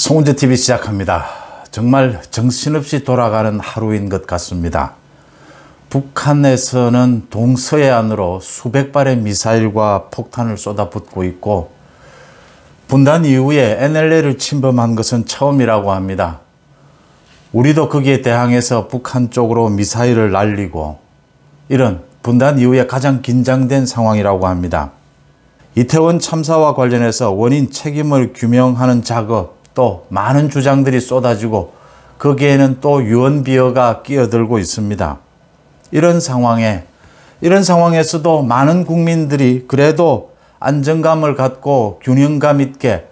송은재 TV 시작합니다. 정말 정신없이 돌아가는 하루인 것 같습니다. 북한에서는 동서해안으로 수백 발의 미사일과 폭탄을 쏟아붓고 있고 분단 이후에 NLL을 침범한 것은 처음이라고 합니다. 우리도 거기에 대항해서 북한 쪽으로 미사일을 날리고 이런 분단 이후에 가장 긴장된 상황이라고 합니다. 이태원 참사와 관련해서 원인 책임을 규명하는 작업 또 많은 주장들이 쏟아지고 거기에는 또 유언비어가 끼어들고 있습니다. 이런 상황에 이런 상황에서도 많은 국민들이 그래도 안정감을 갖고 균형감 있게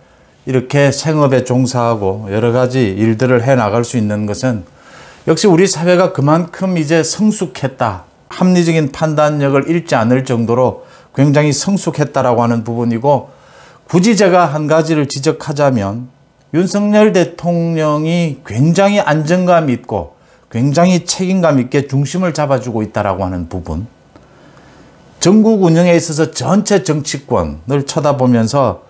이렇게 생업에 종사하고 여러 가지 일들을 해 나갈 수 있는 것은 역시 우리 사회가 그만큼 이제 성숙했다. 합리적인 판단력을 잃지 않을 정도로 굉장히 성숙했다라고 하는 부분이고 굳이 제가 한 가지를 지적하자면 윤석열 대통령이 굉장히 안정감 있고 굉장히 책임감 있게 중심을 잡아주고 있다라고 하는 부분 전국 운영에 있어서 전체 정치권을 쳐다보면서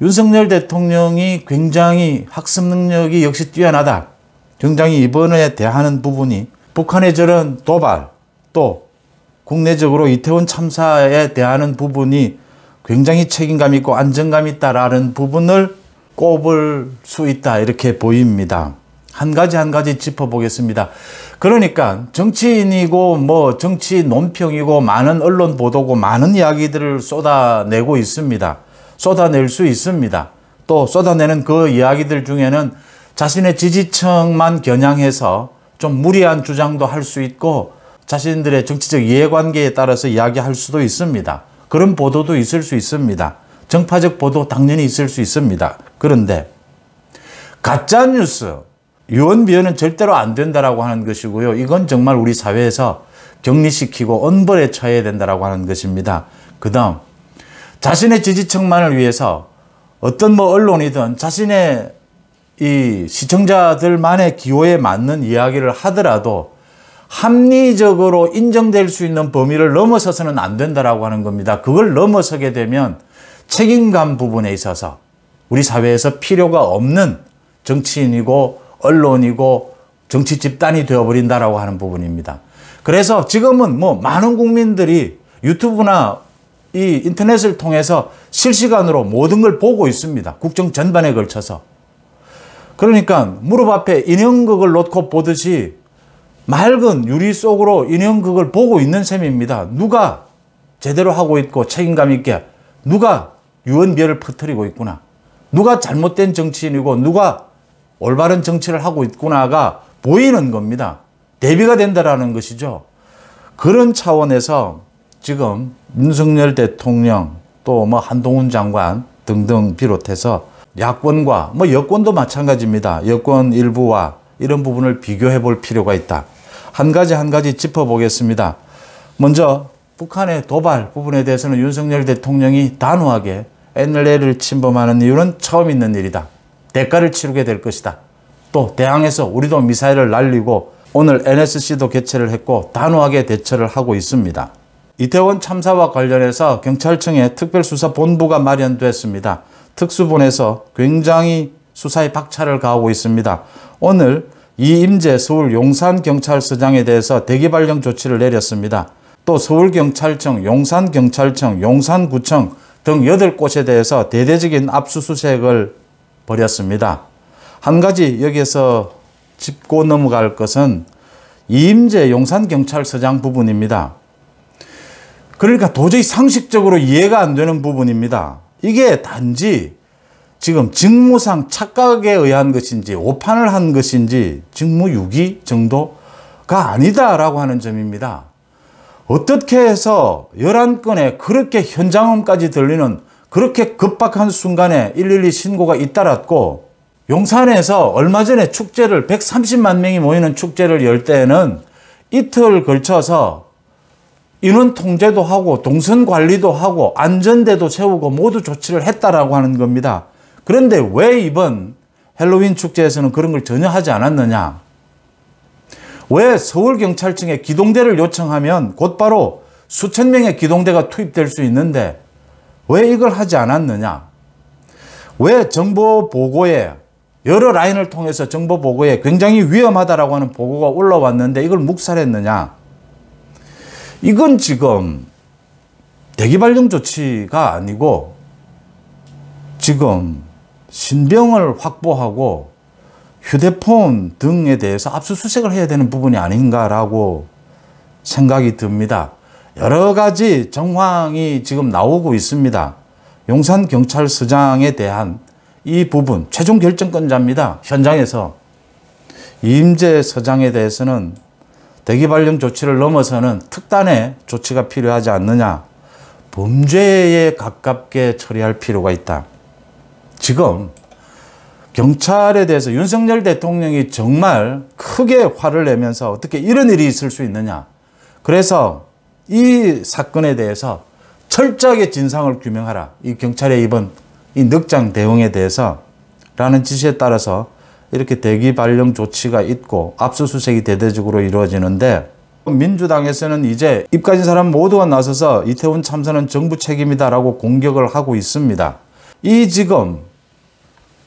윤석열 대통령이 굉장히 학습 능력이 역시 뛰어나다. 굉장히 이번에 대하는 부분이 북한의 저런 도발 또 국내적으로 이태원 참사에 대하는 부분이 굉장히 책임감 있고 안정감 있다라는 부분을 꼽을 수 있다 이렇게 보입니다. 한 가지 한 가지 짚어보겠습니다. 그러니까 정치인이고 뭐 정치 논평이고 많은 언론 보도고 많은 이야기들을 쏟아내고 있습니다. 쏟아낼 수 있습니다. 또 쏟아내는 그 이야기들 중에는 자신의 지지층만 겨냥해서 좀 무리한 주장도 할 수 있고 자신들의 정치적 이해관계에 따라서 이야기할 수도 있습니다. 그런 보도도 있을 수 있습니다. 정파적 보도 당연히 있을 수 있습니다. 그런데 가짜뉴스, 유언비어는 절대로 안 된다라고 하는 것이고요. 이건 정말 우리 사회에서 격리시키고 언벌에 처해야 된다라고 하는 것입니다. 그 다음, 자신의 지지층만을 위해서 어떤 뭐 언론이든 자신의 이 시청자들만의 기호에 맞는 이야기를 하더라도 합리적으로 인정될 수 있는 범위를 넘어서서는 안 된다라고 하는 겁니다. 그걸 넘어서게 되면 책임감 부분에 있어서 우리 사회에서 필요가 없는 정치인이고 언론이고 정치 집단이 되어버린다라고 하는 부분입니다. 그래서 지금은 뭐 많은 국민들이 유튜브나 이 인터넷을 통해서 실시간으로 모든 걸 보고 있습니다. 국정 전반에 걸쳐서. 그러니까 무릎 앞에 인형극을 놓고 보듯이 맑은 유리 속으로 인형극을 보고 있는 셈입니다. 누가 제대로 하고 있고 책임감 있게 누가 유언비어를 퍼뜨리고 있구나. 누가 잘못된 정치인이고 누가 올바른 정치를 하고 있구나가 보이는 겁니다. 대비가 된다라는 것이죠. 그런 차원에서 지금 윤석열 대통령 또 뭐 한동훈 장관 등등 비롯해서 야권과 뭐 여권도 마찬가지입니다. 여권 일부와 이런 부분을 비교해 볼 필요가 있다. 한 가지 한 가지 짚어보겠습니다. 먼저 북한의 도발 부분에 대해서는 윤석열 대통령이 단호하게 NLL을 침범하는 이유는 처음 있는 일이다. 대가를 치르게 될 것이다. 또 대항해서 우리도 미사일을 날리고 오늘 NSC도 개최를 했고 단호하게 대처를 하고 있습니다. 이태원 참사와 관련해서 경찰청의 특별수사본부가 마련됐습니다. 특수본에서 굉장히 수사에 박차를 가하고 있습니다. 오늘 이임재 서울 용산경찰서장에 대해서 대기발령 조치를 내렸습니다. 또 서울경찰청, 용산경찰청, 용산구청, 등 8곳에 대해서 대대적인 압수수색을 벌였습니다. 한 가지 여기에서 짚고 넘어갈 것은 이임재 용산경찰서장 부분입니다. 그러니까 도저히 상식적으로 이해가 안 되는 부분입니다. 이게 단지 지금 직무상 착각에 의한 것인지 오판을 한 것인지 직무유기 정도가 아니다라고 하는 점입니다. 어떻게 해서 11건에 그렇게 현장음까지 들리는 그렇게 급박한 순간에 112 신고가 잇따랐고 용산에서 얼마 전에 축제를 130만 명이 모이는 축제를 열 때에는 이틀 걸쳐서 인원 통제도 하고 동선 관리도 하고 안전대도 세우고 모두 조치를 했다라고 하는 겁니다. 그런데 왜 이번 헬로윈 축제에서는 그런 걸 전혀 하지 않았느냐? 왜 서울경찰청에 기동대를 요청하면 곧바로 수천 명의 기동대가 투입될 수 있는데 왜 이걸 하지 않았느냐? 왜 정보 보고에 여러 라인을 통해서 정보 보고에 굉장히 위험하다라고 하는 보고가 올라왔는데 이걸 묵살했느냐? 이건 지금 대기발령 조치가 아니고 지금 신병을 확보하고 휴대폰 등에 대해서 압수수색을 해야 되는 부분이 아닌가라고 생각이 듭니다. 여러 가지 정황이 지금 나오고 있습니다. 용산경찰서장에 대한 이 부분, 최종 결정권자입니다. 현장에서. 임재 서장에 대해서는 대기발령 조치를 넘어서는 특단의 조치가 필요하지 않느냐. 범죄에 가깝게 처리할 필요가 있다. 지금 경찰에 대해서 윤석열 대통령이 정말 크게 화를 내면서 어떻게 이런 일이 있을 수 있느냐. 그래서 이 사건에 대해서 철저하게 진상을 규명하라. 이 경찰의 이번 이 늑장 대응에 대해서 라는 지시에 따라서 이렇게 대기 발령 조치가 있고 압수수색이 대대적으로 이루어지는데 민주당에서는 이제 입 가진 사람 모두가 나서서 이태원 참사는 정부 책임이다라고 공격을 하고 있습니다. 이 지금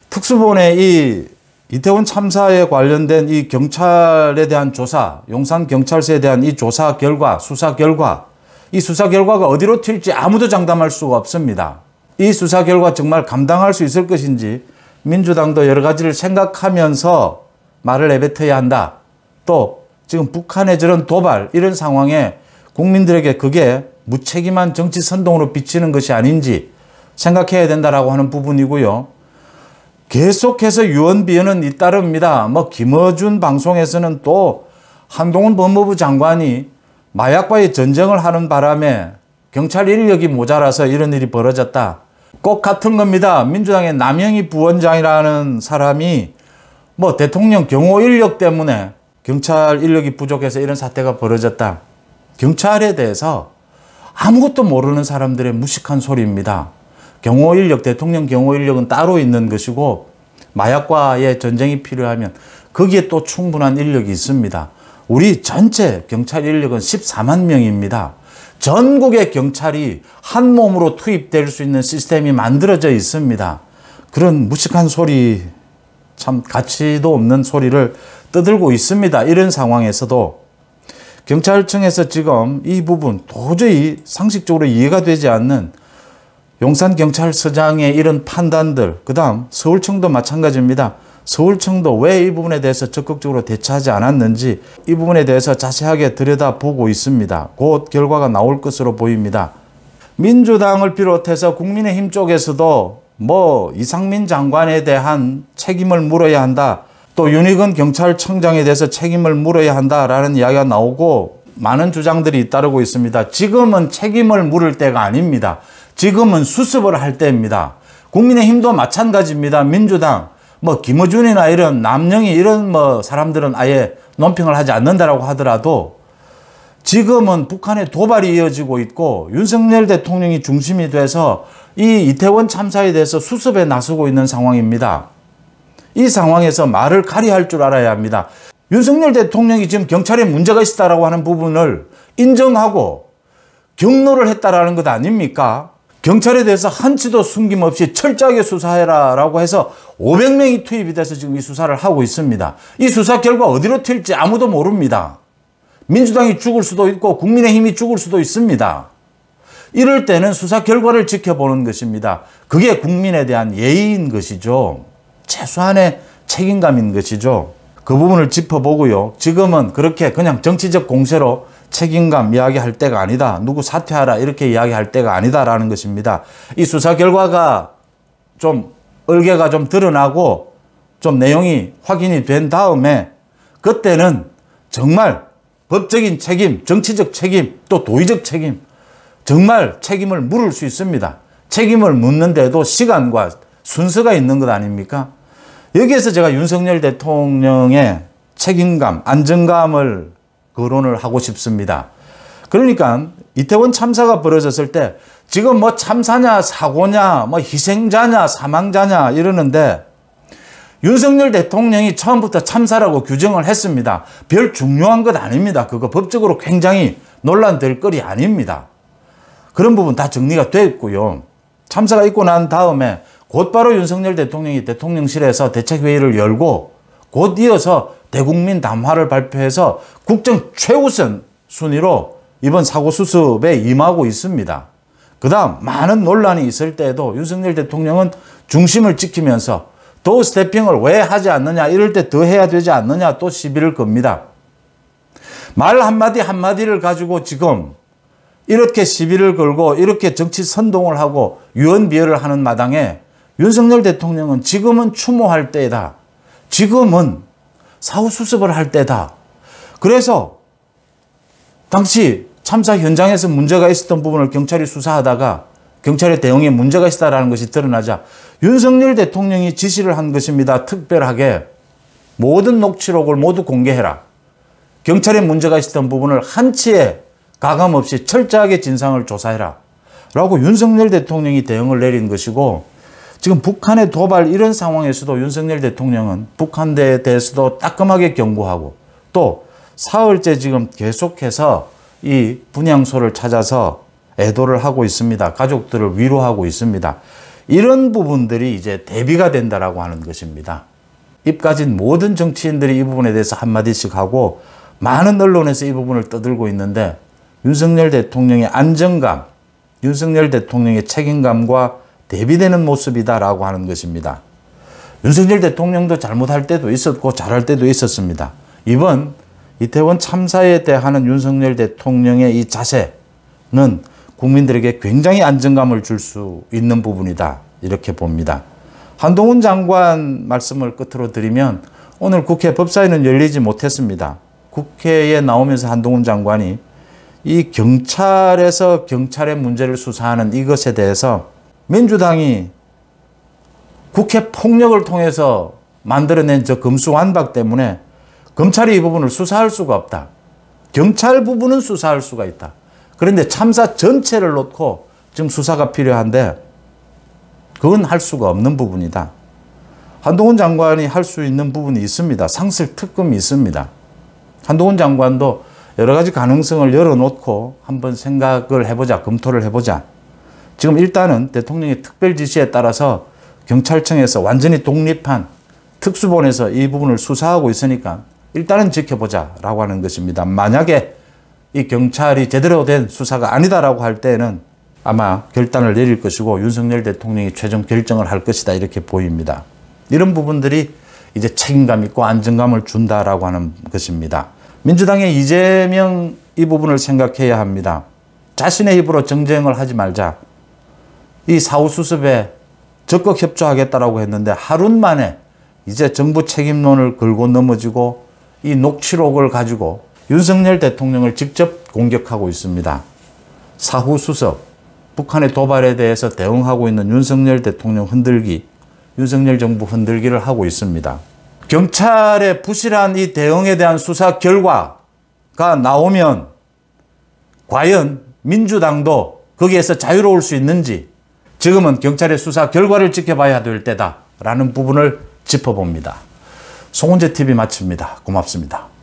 특수본의 이 이태원 참사에 관련된 이 경찰에 대한 조사, 용산 경찰서에 대한 이 조사 결과, 수사 결과, 이 수사 결과가 어디로 튈지 아무도 장담할 수가 없습니다. 이 수사 결과 정말 감당할 수 있을 것인지 민주당도 여러 가지를 생각하면서 말을 내뱉어야 한다. 또 지금 북한의 저런 도발 이런 상황에 국민들에게 그게 무책임한 정치 선동으로 비치는 것이 아닌지 생각해야 된다라고 하는 부분이고요. 계속해서 유언비어는 잇따릅니다. 뭐 김어준 방송에서는 또 한동훈 법무부 장관이 마약과의 전쟁을 하는 바람에 경찰 인력이 모자라서 이런 일이 벌어졌다. 꼭 같은 겁니다. 민주당의 남영희 부원장이라는 사람이 뭐 대통령 경호 인력 때문에 경찰 인력이 부족해서 이런 사태가 벌어졌다. 경찰에 대해서 아무것도 모르는 사람들의 무식한 소리입니다. 경호 인력, 대통령 경호 인력은 따로 있는 것이고 마약과의 전쟁이 필요하면 거기에 또 충분한 인력이 있습니다. 우리 전체 경찰 인력은 14만 명입니다. 전국의 경찰이 한 몸으로 투입될 수 있는 시스템이 만들어져 있습니다. 그런 무식한 소리, 참 가치도 없는 소리를 떠들고 있습니다. 이런 상황에서도 경찰청에서 지금 이 부분 도저히 상식적으로 이해가 되지 않는 용산경찰서장의 이런 판단들, 그 다음 서울청도 마찬가지입니다. 서울청도 왜 이 부분에 대해서 적극적으로 대처하지 않았는지 이 부분에 대해서 자세하게 들여다보고 있습니다. 곧 결과가 나올 것으로 보입니다. 민주당을 비롯해서 국민의힘 쪽에서도 뭐 이상민 장관에 대한 책임을 물어야 한다. 또 윤희근 경찰청장에 대해서 책임을 물어야 한다라는 이야기가 나오고 많은 주장들이 잇따르고 있습니다. 지금은 책임을 물을 때가 아닙니다. 지금은 수습을 할 때입니다. 국민의힘도 마찬가지입니다. 민주당 뭐 김어준이나 이런 남영이 이런 뭐 사람들은 아예 논평을 하지 않는다라고 하더라도 지금은 북한의 도발이 이어지고 있고 윤석열 대통령이 중심이 돼서 이 이태원 참사에 대해서 수습에 나서고 있는 상황입니다. 이 상황에서 말을 가리할 줄 알아야 합니다. 윤석열 대통령이 지금 경찰에 문제가 있다라고 하는 부분을 인정하고 경로를 했다라는 것 아닙니까? 경찰에 대해서 한치도 숨김없이 철저하게 수사해라라고 해서 500명이 투입이 돼서 지금 이 수사를 하고 있습니다. 이 수사 결과 어디로 튈지 아무도 모릅니다. 민주당이 죽을 수도 있고 국민의힘이 죽을 수도 있습니다. 이럴 때는 수사 결과를 지켜보는 것입니다. 그게 국민에 대한 예의인 것이죠. 최소한의 책임감인 것이죠. 그 부분을 짚어보고요. 지금은 그렇게 그냥 정치적 공세로 책임감 이야기할 때가 아니다. 누구 사퇴하라 이렇게 이야기할 때가 아니다라는 것입니다. 이 수사 결과가 좀 얼개가 좀 드러나고 좀 내용이 확인이 된 다음에 그때는 정말 법적인 책임, 정치적 책임, 또 도의적 책임 정말 책임을 물을 수 있습니다. 책임을 묻는데도 시간과 순서가 있는 것 아닙니까? 여기에서 제가 윤석열 대통령의 책임감, 안정감을 거론을 하고 싶습니다. 그러니까 이태원 참사가 벌어졌을 때 지금 뭐 참사냐 사고냐 뭐 희생자냐 사망자냐 이러는데 윤석열 대통령이 처음부터 참사라고 규정을 했습니다. 별 중요한 것 아닙니다. 그거 법적으로 굉장히 논란될 거리 아닙니다. 그런 부분 다 정리가 됐고요. 참사가 있고 난 다음에 곧바로 윤석열 대통령이 대통령실에서 대책회의를 열고 곧 이어서 대국민 담화를 발표해서 국정 최우선 순위로 이번 사고 수습에 임하고 있습니다. 그 다음 많은 논란이 있을 때에도 윤석열 대통령은 중심을 지키면서 도 스태핑을 왜 하지 않느냐 이럴 때 더 해야 되지 않느냐 또 시비를 겁니다. 말 한마디 한마디를 가지고 지금 이렇게 시비를 걸고 이렇게 정치 선동을 하고 유언비어를 하는 마당에 윤석열 대통령은 지금은 추모할 때이다. 지금은 사후 수습을 할 때다. 그래서 당시 참사 현장에서 문제가 있었던 부분을 경찰이 수사하다가 경찰의 대응에 문제가 있었다는 것이 드러나자 윤석열 대통령이 지시를 한 것입니다. 특별하게 모든 녹취록을 모두 공개해라. 경찰에 문제가 있었던 부분을 한치의 가감 없이 철저하게 진상을 조사해라. 라고 윤석열 대통령이 대응을 내린 것이고 지금 북한의 도발 이런 상황에서도 윤석열 대통령은 북한에 대해서도 따끔하게 경고하고 또 사흘째 지금 계속해서 이 분향소를 찾아서 애도를 하고 있습니다. 가족들을 위로하고 있습니다. 이런 부분들이 이제 대비가 된다라고 하는 것입니다. 입 가진 모든 정치인들이 이 부분에 대해서 한마디씩 하고 많은 언론에서 이 부분을 떠들고 있는데 윤석열 대통령의 안정감, 윤석열 대통령의 책임감과 대비되는 모습이다라고 하는 것입니다. 윤석열 대통령도 잘못할 때도 있었고 잘할 때도 있었습니다. 이번 이태원 참사에 대한 윤석열 대통령의 이 자세는 국민들에게 굉장히 안정감을 줄 수 있는 부분이다 이렇게 봅니다. 한동훈 장관 말씀을 끝으로 드리면 오늘 국회 법사위는 열리지 못했습니다. 국회에 나오면서 한동훈 장관이 이 경찰에서 경찰의 문제를 수사하는 이것에 대해서 민주당이 국회 폭력을 통해서 만들어낸 저금수완박 때문에 검찰이 이 부분을 수사할 수가 없다. 경찰 부분은 수사할 수가 있다. 그런데 참사 전체를 놓고 지금 수사가 필요한데 그건 할 수가 없는 부분이다. 한동훈 장관이 할 수 있는 부분이 있습니다. 상설 특검이 있습니다. 한동훈 장관도 여러 가지 가능성을 열어놓고 한번 생각을 해보자, 검토를 해보자. 지금 일단은 대통령의 특별 지시에 따라서 경찰청에서 완전히 독립한 특수본에서 이 부분을 수사하고 있으니까 일단은 지켜보자라고 하는 것입니다. 만약에 이 경찰이 제대로 된 수사가 아니다라고 할 때에는 아마 결단을 내릴 것이고 윤석열 대통령이 최종 결정을 할 것이다 이렇게 보입니다. 이런 부분들이 이제 책임감 있고 안정감을 준다라고 하는 것입니다. 민주당의 이재명 이 부분을 생각해야 합니다. 자신의 입으로 정쟁을 하지 말자. 이 사후 수습에 적극 협조하겠다라고 했는데 하루 만에 이제 정부 책임론을 걸고 넘어지고 이 녹취록을 가지고 윤석열 대통령을 직접 공격하고 있습니다. 사후 수습, 북한의 도발에 대해서 대응하고 있는 윤석열 대통령 흔들기, 윤석열 정부 흔들기를 하고 있습니다. 경찰의 부실한 이 대응에 대한 수사 결과가 나오면 과연 민주당도 거기에서 자유로울 수 있는지 지금은 경찰의 수사 결과를 지켜봐야 될 때다라는 부분을 짚어봅니다. 송은재TV 마칩니다. 고맙습니다.